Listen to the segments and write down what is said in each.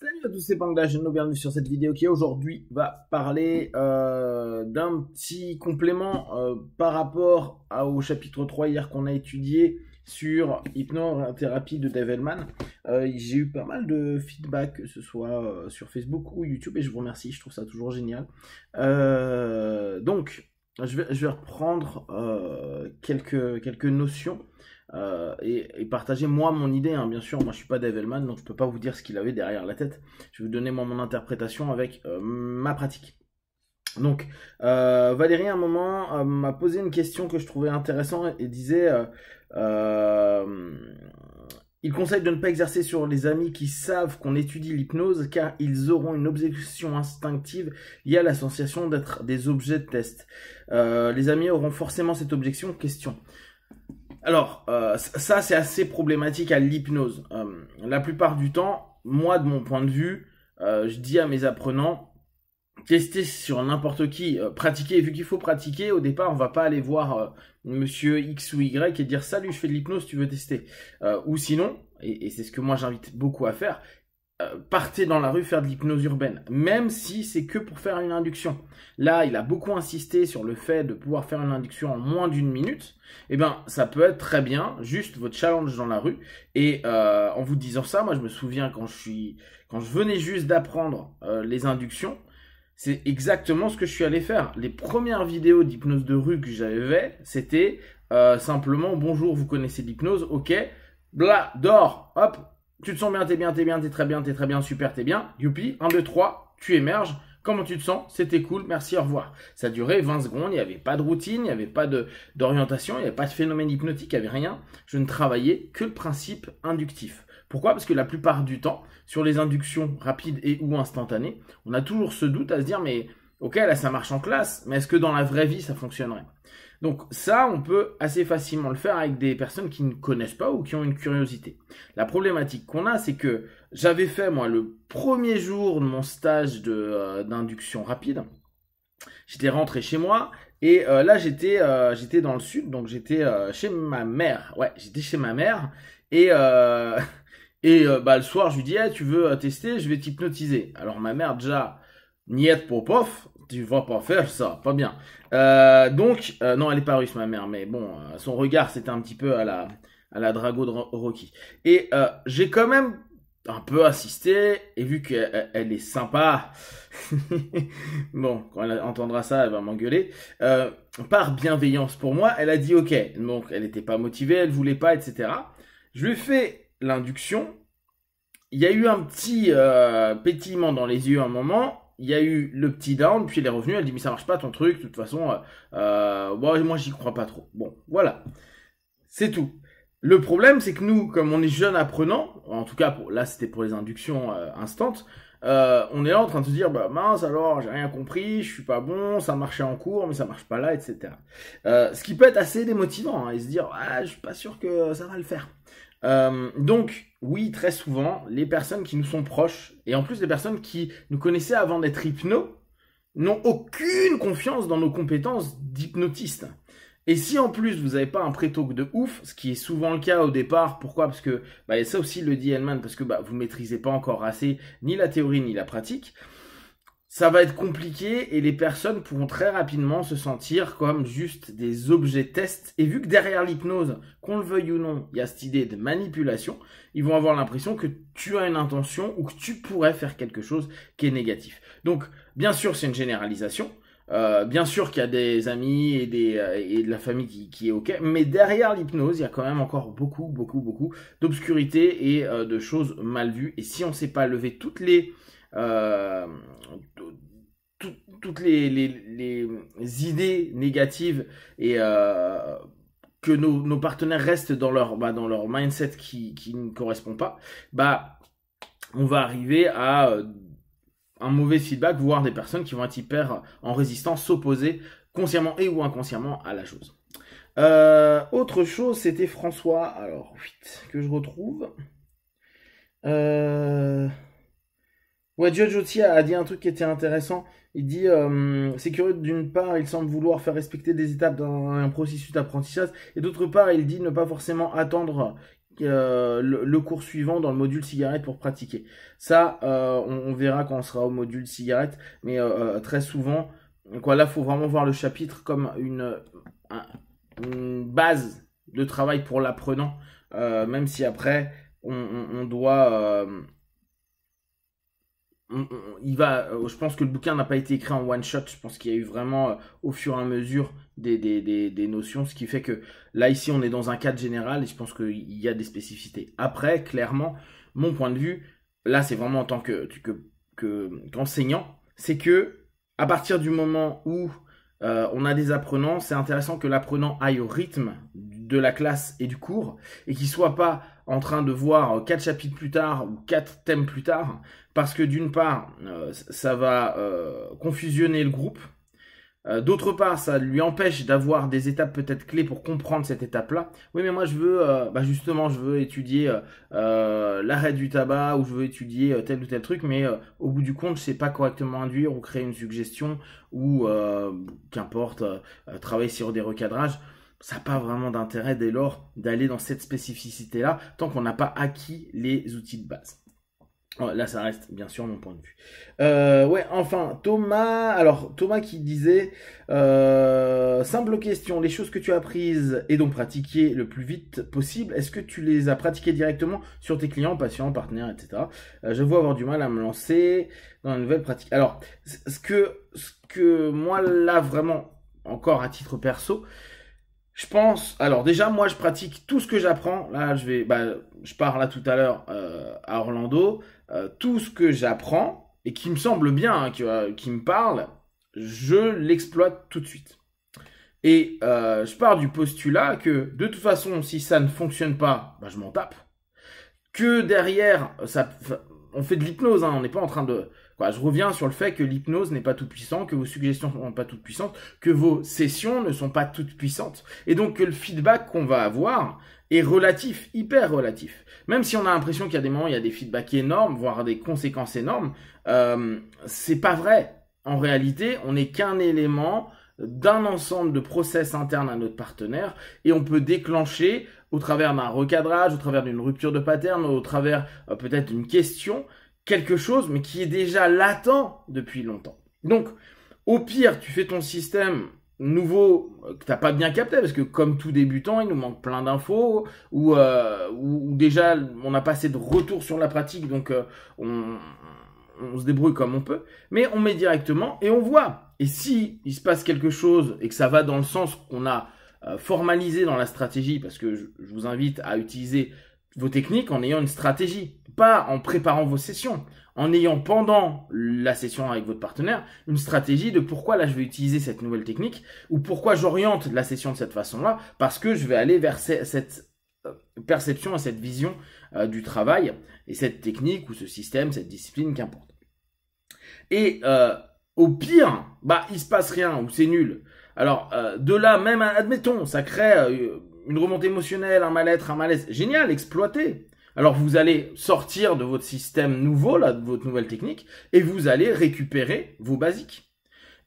Salut à tous, c'est Pangdash, bienvenue sur cette vidéo qui aujourd'hui va parler euh, d'un petit complément euh, par rapport au chapitre 3 hier qu'on a étudié sur hypnothérapie de Devilman. Euh, j'ai eu pas mal de feedback, que ce soit sur Facebook ou YouTube, et je vous remercie, je trouve ça toujours génial. donc, je vais, je vais reprendre quelques, quelques notions euh, et, partagez partager moi mon idée. Hein, bien sûr, moi je suis pas Dave donc je peux pas vous dire ce qu'il avait derrière la tête. Je vais vous donner moi mon interprétation avec euh, ma pratique. Donc, euh, Valérie, à un moment, m'a posé une question que je trouvais intéressante et disait Il conseille de ne pas exercer sur les amis qui savent qu'on étudie l'hypnose car ils auront une objection instinctive liée à la sensation d'être des objets de test. les amis auront forcément cette objection. Question alors, euh, ça, c'est assez problématique à l'hypnose. Euh, la plupart du temps, moi, de mon point de vue, euh, je dis à mes apprenants, tester sur n'importe qui, pratiquer, vu qu'il faut pratiquer, au départ, on va pas aller voir monsieur X ou Y et dire, salut, je fais de l'hypnose, tu veux tester. ou sinon, et c'est ce que moi j'invite beaucoup à faire, euh, partez dans la rue faire de l'hypnose urbaine, même si c'est que pour faire une induction. Là, il a beaucoup insisté sur le fait de pouvoir faire une induction en moins d'une minute. Eh bien, ça peut être très bien, juste votre challenge dans la rue. Et euh, en vous disant ça, moi, je me souviens quand je suis, quand je venais juste d'apprendre euh, les inductions, c'est exactement ce que je suis allé faire. Les premières vidéos d'hypnose de rue que j'avais, c'était simplement bonjour, vous connaissez l'hypnose, ok, bla, dors, hop, tu te sens bien, t'es bien, t'es bien, t'es très bien, t'es très bien, super, t'es bien. Youpi, 1, 2, 3, tu émerges. Comment tu te sens C'était cool, merci, au revoir. Ça durait 20 secondes, il n'y avait pas de routine, il n'y avait pas d'orientation, il n'y avait pas de phénomène hypnotique, il n'y avait rien. Je ne travaillais que le principe inductif. Pourquoi Parce que la plupart du temps, sur les inductions rapides et ou instantanées, on a toujours ce doute à se dire, mais ok, là ça marche en classe, mais est-ce que dans la vraie vie ça fonctionnerait donc ça, on peut assez facilement le faire avec des personnes qui ne connaissent pas ou qui ont une curiosité. La problématique qu'on a, c'est que j'avais fait, moi, le premier jour de mon stage euh, d'induction rapide, j'étais rentré chez moi et euh, là, j'étais euh, j'étais dans le sud, donc j'étais chez ma mère. Ouais, j'étais chez ma mère et... et bah, le soir, je lui dis, eh, tu veux tester, je vais t'hypnotiser. Alors ma mère, déjà, niette pof tu vas pas faire ça, pas bien. Euh, donc, euh, non, elle est pas russe, ma mère, mais bon, euh, son regard, c'était un petit peu à la, à la Drago de Rocky. Et j'ai quand même un peu assisté, et vu qu'elle elle est sympa, bon, quand elle entendra ça, elle va m'engueuler, par bienveillance pour moi, elle a dit ok. Donc, elle n'était pas motivée, elle voulait pas, etc. Je lui ai fait l'induction. Il y a eu un petit pétillement dans les yeux un moment, il y a eu le petit down, puis elle est revenue, elle dit mais ça marche pas ton truc, de toute façon, euh, euh moi j'y crois pas trop. Bon, voilà, c'est tout. Le problème, c'est que nous, comme on est jeune apprenants, en tout cas là c'était pour les inductions euh, instantes, euh, on est là en train de se dire bah mince alors j'ai rien compris, je suis pas bon, ça marchait en cours mais ça marche pas là, etc. ce qui peut être assez démotivant hein, et se dire ah je suis pas sûr que ça va le faire. Euh, donc, oui, très souvent, les personnes qui nous sont proches, et en plus les personnes qui nous connaissaient avant d'être hypno, n'ont aucune confiance dans nos compétences d'hypnotiste. Et si en plus vous n'avez pas un pré-talk de ouf, ce qui est souvent le cas au départ, pourquoi Parce que, bah, ça aussi le dit Hellman, parce que bah, vous ne maîtrisez pas encore assez ni la théorie ni la pratique, ça va être compliqué et les personnes pourront très rapidement se sentir comme juste des objets tests. Et vu que derrière l'hypnose, qu'on le veuille ou non, il y a cette idée de manipulation, ils vont avoir l'impression que tu as une intention ou que tu pourrais faire quelque chose qui est négatif. Donc, bien sûr, c'est une généralisation. Euh, bien sûr qu'il y a des amis et, euh, de la famille qui, est OK, mais derrière l'hypnose, il y a quand même encore beaucoup, beaucoup, beaucoup d'obscurité et euh, de choses mal vues. Et si on ne sait pas lever toutes les euh, toutes les, les, les, idées négatives et euh, que nos, nos, partenaires restent dans leur, bah, dans leur mindset qui, qui, ne correspond pas, bah, on va arriver à euh, un mauvais feedback, voire des personnes qui vont être hyper en résistance, s'opposer consciemment et ou inconsciemment à la chose. autre chose, c'était François, alors, que je retrouve. Ouais, Judge aussi a dit un truc qui était intéressant. Il dit euh, c'est curieux d'une part, il semble vouloir faire respecter des étapes dans un processus d'apprentissage, et d'autre part, il dit ne pas forcément attendre euh, le, cours suivant dans le module cigarette pour pratiquer. Ça, euh, on, verra quand on sera au module cigarette, mais très souvent, quoi, là, faut vraiment voir le chapitre comme une, base de travail pour l'apprenant, même si après, on doit il va, euh, je pense que le bouquin n'a pas été écrit en one shot. Je pense qu'il y a eu vraiment euh, au fur et à mesure des, des, notions, ce qui fait que là ici on est dans un cadre général et je pense qu'il y a des spécificités. Après, clairement, mon point de vue, là c'est vraiment en tant que, que, c'est que à partir du moment où euh, on a des apprenants, c'est intéressant que l'apprenant aille au rythme de la classe et du cours, et qu'ils soit pas en train de voir quatre chapitres plus tard ou quatre thèmes plus tard, parce que d'une part, euh, ça va euh, confusionner le groupe, euh, d'autre part, ça lui empêche d'avoir des étapes peut-être clés pour comprendre cette étape-là. Oui, mais moi je veux, bah justement, je veux étudier l'arrêt du tabac ou je veux étudier tel ou tel truc, mais au bout du compte, je sais pas correctement induire ou créer une suggestion ou qu'importe, travailler sur des recadrages ça n'a pas vraiment d'intérêt dès lors d'aller dans cette spécificité-là tant qu'on n'a pas acquis les outils de base. Là, ça reste bien sûr mon point de vue. Euh, ouais, enfin, Thomas. Alors, Thomas qui disait euh, simple question les choses que tu as apprises et donc pratiquées le plus vite possible, est-ce que tu les as pratiquées directement sur tes clients, patients, partenaires, etc. Euh, je vois avoir du mal à me lancer dans la nouvelle pratique. Alors, ce que, ce que moi là vraiment, encore à titre perso, je pense, alors déjà, moi je pratique tout ce que j'apprends. Là, je vais, bah, je pars là tout à l'heure euh, à Orlando. Euh, tout ce que j'apprends et qui me semble bien, hein, qui, euh, qui, me parle, je l'exploite tout de suite. Et je pars du postulat que de toute façon, si ça ne fonctionne pas, bah, je m'en tape. Que derrière, ça, on fait de l'hypnose, hein, on n'est pas en train de, je reviens sur le fait que l'hypnose n'est pas tout puissante, que vos suggestions ne sont pas toutes puissantes, que vos sessions ne sont pas toutes puissantes. Et donc que le feedback qu'on va avoir est relatif, hyper relatif. Même si on a l'impression qu'il y a des moments où il y a des feedbacks énormes, voire des conséquences énormes, euh, c'est pas vrai. En réalité, on n'est qu'un élément d'un ensemble de process internes à notre partenaire et on peut déclencher au travers d'un recadrage, au travers d'une rupture de pattern, au travers euh, peut-être d'une question, quelque chose, mais qui est déjà latent depuis longtemps. Donc, au pire, tu fais ton système nouveau euh, que t'as pas bien capté parce que comme tout débutant il nous manque plein d'infos ou, euh, ou, déjà on n'a pas assez de retour sur la pratique donc euh, on, se débrouille comme on peut mais on met directement et on voit et si il se passe quelque chose et que ça va dans le sens qu'on a formalisé dans la stratégie parce que je vous invite à utiliser vos techniques en ayant une stratégie, pas en préparant vos sessions, en ayant pendant la session avec votre partenaire une stratégie de pourquoi là je vais utiliser cette nouvelle technique ou pourquoi j'oriente la session de cette façon-là parce que je vais aller vers cette euh, perception et cette vision euh, du travail et cette technique ou ce système, cette discipline, qu'importe. Et euh, au pire, bah il se passe rien ou c'est nul. Alors, euh, de là, même, admettons, ça crée euh, une remontée émotionnelle, un mal-être, un malaise. Génial, exploitez. Alors, vous allez sortir de votre système nouveau, là, de votre nouvelle technique, et vous allez récupérer vos basiques.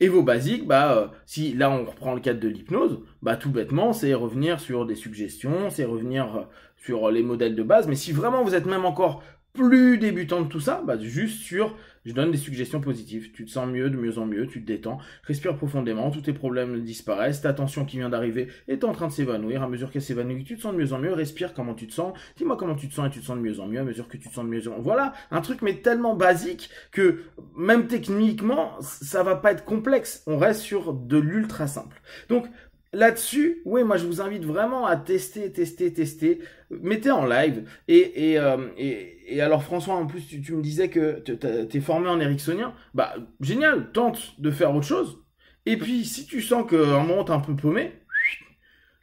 Et vos basiques, bah, euh, si là on reprend le cadre de l'hypnose, bah tout bêtement, c'est revenir sur des suggestions, c'est revenir sur les modèles de base. Mais si vraiment vous êtes même encore plus débutant de tout ça, bah juste sur je donne des suggestions positives. Tu te sens mieux, de mieux en mieux, tu te détends, respire profondément, tous tes problèmes disparaissent, ta tension qui vient d'arriver est en train de s'évanouir. À mesure qu'elle s'évanouit, tu te sens de mieux en mieux, respire comment tu te sens, dis-moi comment tu te sens et tu te sens de mieux en mieux à mesure que tu te sens de mieux en mieux. Voilà, un truc mais tellement basique que même techniquement, ça va pas être complexe. On reste sur de l'ultra simple. Donc, là-dessus, oui, moi je vous invite vraiment à tester, tester, tester. Mettez en live. Et, et, euh, et, alors François, en plus, tu, me disais que tu es formé en ericksonien. Bah, génial, tente de faire autre chose. Et puis, si tu sens qu'à un moment, t'es un peu paumé,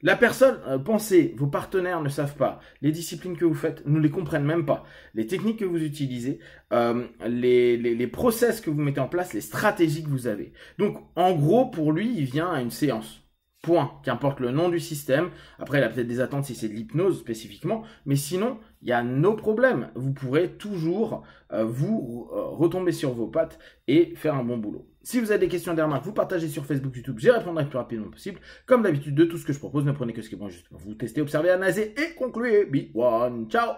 la personne, euh, pensez, vos partenaires ne savent pas. Les disciplines que vous faites ne les comprennent même pas. Les techniques que vous utilisez, euh, les, les, les, process que vous mettez en place, les stratégies que vous avez. Donc, en gros, pour lui, il vient à une séance. Point. Qu'importe le nom du système. Après, il a peut-être des attentes si c'est de l'hypnose spécifiquement. Mais sinon, il y a nos problèmes. Vous pourrez toujours euh, vous euh, retomber sur vos pattes et faire un bon boulot. Si vous avez des questions, des remarques, vous partagez sur Facebook, YouTube, j'y répondrai le plus rapidement possible. Comme d'habitude, de tout ce que je propose, ne prenez que ce qui est bon juste vous testez, observez, analysez et concluez. Be one. Ciao